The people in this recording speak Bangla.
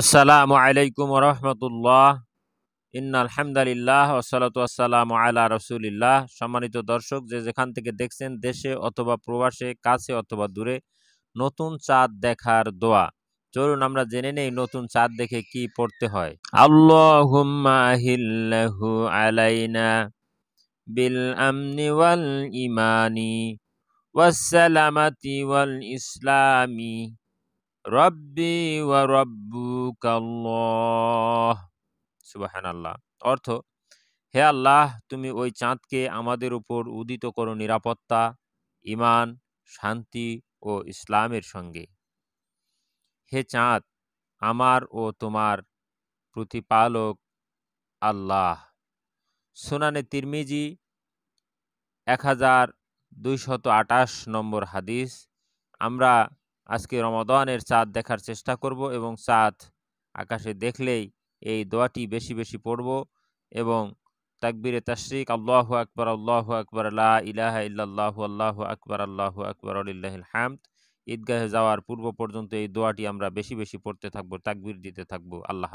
আসসালামু আলাইকুম রহমতুল্লাহ ইন্না আলহামদুলিল্লাহ ওসালাতাম আলা রসুলিল্লাহ সম্মানিত দর্শক যে যেখান থেকে দেখছেন দেশে অথবা প্রবাসে কাছে অথবা দূরে নতুন চাঁদ দেখার দোয়া চলুন আমরা জেনে নেই নতুন চাঁদ দেখে কি পড়তে হয় আল্লাহুম্মাহিল্লাহু আলাইনা বিল আমনি ওয়াল ইমানি ওয়াস ওয়াল রব্বি ওয়া রব্বুকাল্লাহ সুবহানাল্লাহ অর্থ হে আল্লাহ তুমি ওই চাঁদকে আমাদের উপর উদিত করো নিরাপত্তা ইমান শান্তি ও ইসলামের সঙ্গে হে চাঁদ আমার ও তোমার প্রতিপালক আল্লাহ সুনানে তিরমিজি এক হাজার দুইশত আটাশ নম্বর হাদিস আমরা আজকে রমাদানের চাঁদ দেখার চেষ্টা করব এবং চাঁদ আকাশে দেখলেই এই দোয়াটি বেশি বেশি পড়ব এবং তাকবিরে তশরিক আল্লাহ আকবর আল্লাহ আকবর আল্লাহ ইলাহা আল্লাহ আকবর আল্লাহ আকবর আলিল্লাহ হামদ ঈদগাহে যাওয়ার পূর্ব পর্যন্ত এই দোয়াটি আমরা বেশি বেশি পড়তে থাকবো তাকবির দিতে থাকবো আল্লাহ